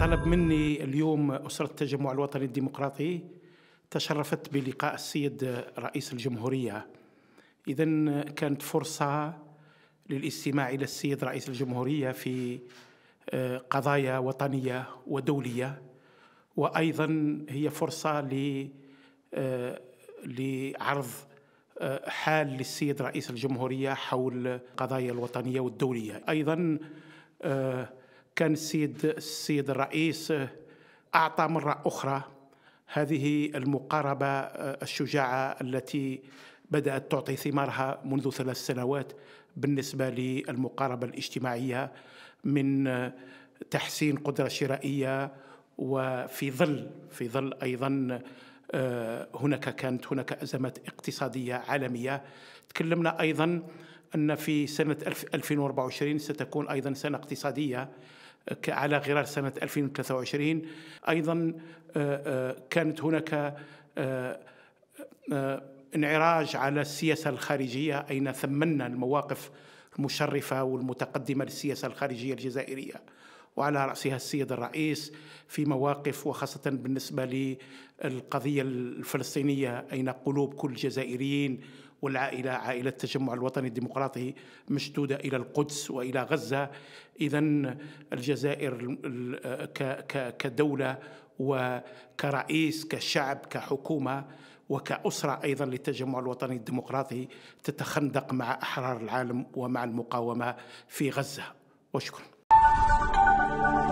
طلب مني اليوم أسرة التجمع الوطني الديمقراطي تشرفت بلقاء السيد رئيس الجمهورية إذا كانت فرصة للاستماع إلى السيد رئيس الجمهورية في آه، قضايا وطنية ودولية وأيضا هي فرصة آه، لعرض آه، حال للسيد رئيس الجمهورية حول قضايا الوطنية والدولية أيضا كان السيد السيد الرئيس آه، اعطى مره اخرى هذه المقاربه آه، الشجاعه التي بدات تعطي ثمارها منذ ثلاث سنوات بالنسبه للمقاربه الاجتماعيه من آه، تحسين قدره شرائيه وفي ظل في ظل ايضا هناك كانت هناك ازمات اقتصاديه عالميه تكلمنا ايضا ان في سنه 2024 ستكون ايضا سنه اقتصاديه على غرار سنة 2023 أيضا آه، آه، كانت هناك آه، انعراج على السياسة الخارجية أين ثمنا المواقف المشرفة والمتقدمة للسياسة الخارجية الجزائرية وعلى رأسها السيد الرئيس في مواقف وخاصة بالنسبة للقضية الفلسطينية أين قلوب كل الجزائريين والعائلة عائلة التجمع الوطني الديمقراطي مشدودة إلى القدس وإلى غزة إذا الجزائر كدولة وكرئيس كشعب كحكومة وكأسرة أيضا للتجمع الوطني الديمقراطي تتخندق مع أحرار العالم ومع المقاومة في غزة وشكرا